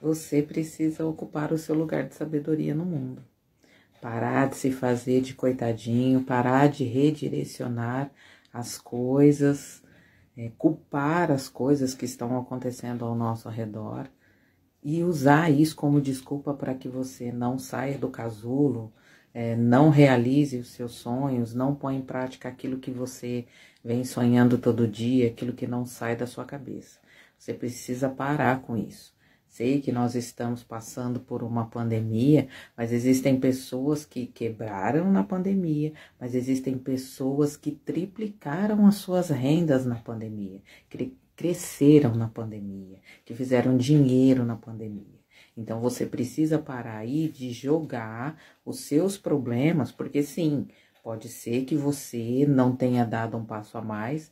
Você precisa ocupar o seu lugar de sabedoria no mundo. Parar de se fazer de coitadinho, parar de redirecionar as coisas, é, culpar as coisas que estão acontecendo ao nosso redor e usar isso como desculpa para que você não saia do casulo, é, não realize os seus sonhos, não põe em prática aquilo que você vem sonhando todo dia, aquilo que não sai da sua cabeça. Você precisa parar com isso. Sei que nós estamos passando por uma pandemia, mas existem pessoas que quebraram na pandemia, mas existem pessoas que triplicaram as suas rendas na pandemia, que cresceram na pandemia, que fizeram dinheiro na pandemia. Então você precisa parar aí de jogar os seus problemas, porque sim, pode ser que você não tenha dado um passo a mais,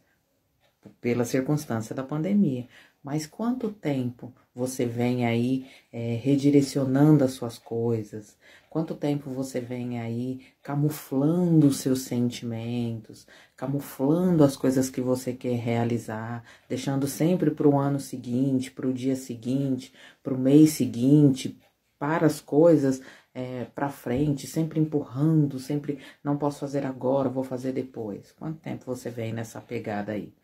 pela circunstância da pandemia. Mas quanto tempo você vem aí é, redirecionando as suas coisas? Quanto tempo você vem aí camuflando os seus sentimentos, camuflando as coisas que você quer realizar, deixando sempre para o ano seguinte, para o dia seguinte, para o mês seguinte, para as coisas é, para frente, sempre empurrando, sempre não posso fazer agora, vou fazer depois. Quanto tempo você vem nessa pegada aí?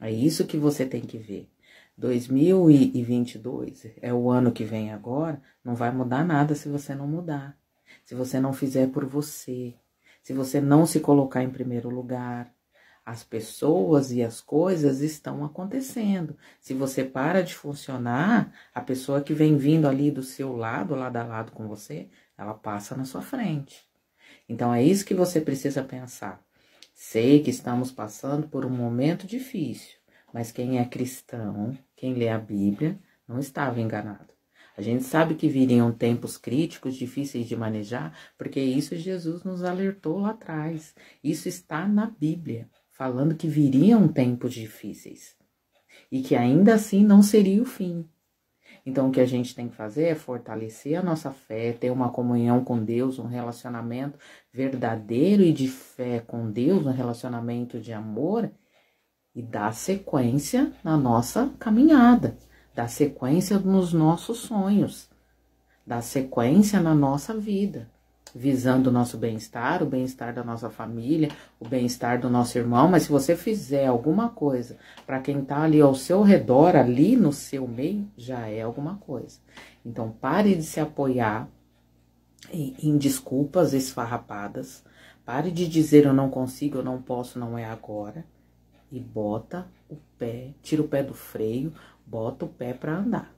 É isso que você tem que ver. 2022 é o ano que vem agora, não vai mudar nada se você não mudar. Se você não fizer por você, se você não se colocar em primeiro lugar, as pessoas e as coisas estão acontecendo. Se você para de funcionar, a pessoa que vem vindo ali do seu lado, lado a lado com você, ela passa na sua frente. Então é isso que você precisa pensar. Sei que estamos passando por um momento difícil, mas quem é cristão, quem lê a Bíblia, não estava enganado. A gente sabe que viriam tempos críticos, difíceis de manejar, porque isso Jesus nos alertou lá atrás. Isso está na Bíblia, falando que viriam tempos difíceis e que ainda assim não seria o fim. Então, o que a gente tem que fazer é fortalecer a nossa fé, ter uma comunhão com Deus, um relacionamento verdadeiro e de fé com Deus, um relacionamento de amor, e dar sequência na nossa caminhada, dar sequência nos nossos sonhos, dar sequência na nossa vida visando o nosso bem-estar, o bem-estar da nossa família, o bem-estar do nosso irmão, mas se você fizer alguma coisa para quem está ali ao seu redor, ali no seu meio, já é alguma coisa. Então pare de se apoiar em, em desculpas esfarrapadas, pare de dizer eu não consigo, eu não posso, não é agora e bota o pé, tira o pé do freio, bota o pé para andar.